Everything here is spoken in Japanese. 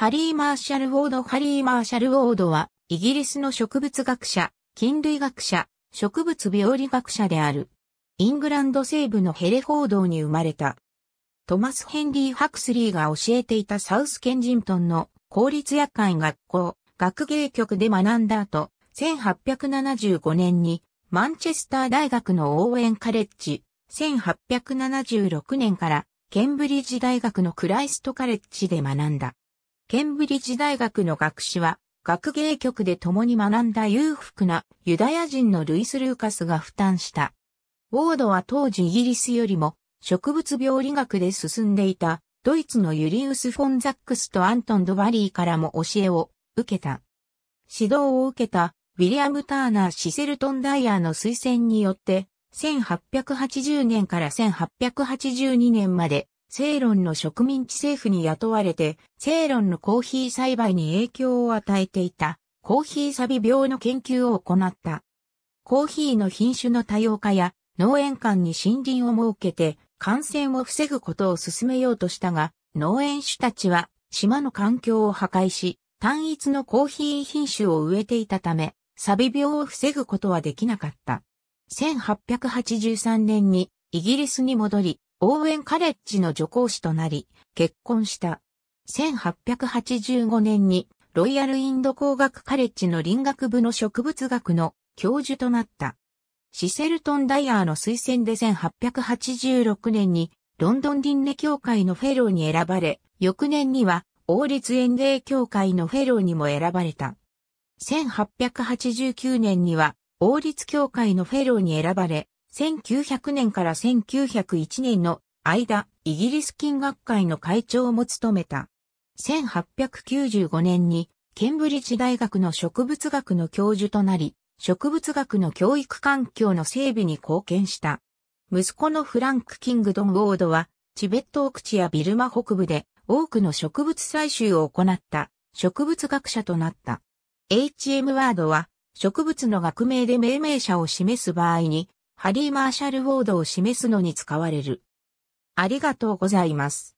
ハリー・マーシャル・ウォード・ハリー・マーシャル・ウォードは、イギリスの植物学者、菌類学者、植物病理学者である。イングランド西部のヘレフォードに生まれた。トマス・ヘンリー・ハクスリーが教えていたサウス・ケンジントンの公立夜間学校、学芸局で学んだ後、1875年にマンチェスター大学の応援カレッジ、1876年からケンブリッジ大学のクライストカレッジで学んだ。ケンブリッジ大学の学士は、学芸局で共に学んだ裕福なユダヤ人のルイス・ルーカスが負担した。ウォードは当時イギリスよりも植物病理学で進んでいたドイツのユリウス・フォンザックスとアントン・ドバリーからも教えを受けた。指導を受けたウィリアム・ターナー・シセルトン・ダイヤーの推薦によって1880年から1882年までセイロンの植民地政府に雇われて、セイロンのコーヒー栽培に影響を与えていた、コーヒーサビ病の研究を行った。コーヒーの品種の多様化や、農園間に森林を設けて、感染を防ぐことを進めようとしたが、農園主たちは、島の環境を破壊し、単一のコーヒー品種を植えていたため、サビ病を防ぐことはできなかった。1883年にイギリスに戻り、オーウェンカレッジの助講師となり、結婚した。1885年にロイヤルインド工学カレッジの林学部の植物学の教授となった。シセルトン・ダイヤーの推薦で1886年にロンドンンネ。協会のフェローに選ばれ、翌年には王立園芸協会のフェローにも選ばれた。1889年には王立協会のフェローに選ばれ、1900年から1901年の間、イギリス金学会の会長も務めた。1895年に、ケンブリッジ大学の植物学の教授となり、植物学の教育環境の整備に貢献した。息子のフランク・キングドン・ウォードは、チベット奥地やビルマ北部で多くの植物採集を行った植物学者となった。H.M. ワードは、植物の学名で命名者を示す場合に、ハリー・マーシャル・ウォードを示すのに使われる。ありがとうございます。